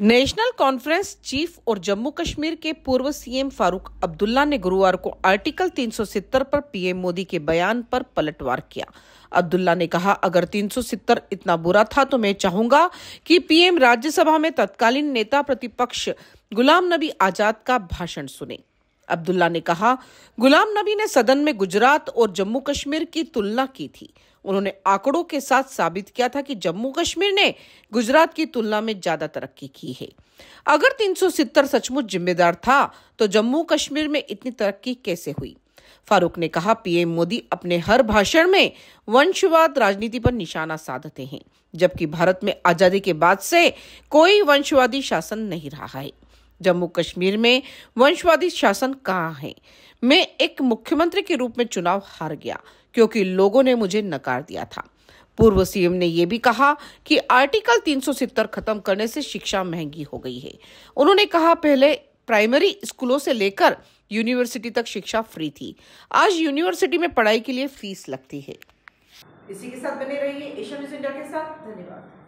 national conference chief और जम्मू कश्मीर के पूर्व सीएम फारूक अब्दुल्ला ने गुरुवार को आर्टिकल 370 पर पीएम मोदी के बयान पर पलटवार किया अब्दुल्ला ने कहा अगर 370 इतना बुरा था तो मैं चाहूंगा कि पीएम राज्यसभा में तत्कालीन नेता प्रतिपक्ष गुलाम नबी आजाद का भाषण सुने अब्दुल्ला ने कहा गुलाम नबी ने सदन में गुजरात और जम्मू कश्मीर की तुलना की थी उन्होंने आंकड़ों के साथ साबित किया था कि जम्मू कश्मीर ने गुजरात की तुलना में ज्यादा तरक्की की है अगर 370 सचमुच जिम्मेदार था तो जम्मू कश्मीर में इतनी तरक्की कैसे हुई फारूक ने कहा पीएम मोदी अपने हर भाषण में वंशवाद राजनीति पर निशाना साधते हैं जबकि भारत में आजादी के बाद से कोई वंशवादी शासन नहीं रहा है जम्मू कश्मीर में वंशवादी शासन कहाँ है मैं एक मुख्यमंत्री के रूप में चुनाव हार गया क्योंकि लोगों ने मुझे नकार दिया था पूर्व सीएम ने यह भी कहा कि आर्टिकल 370 खत्म करने से शिक्षा महंगी हो गई है उन्होंने कहा पहले प्राइमरी स्कूलों से लेकर यूनिवर्सिटी तक शिक्षा फ्री थी आज यूनिवर्सिटी में पढ़ाई के लिए फीस लगती है इसी के साथ बने रहिए एशिया न्यूज इंडिया के साथ धन्यवाद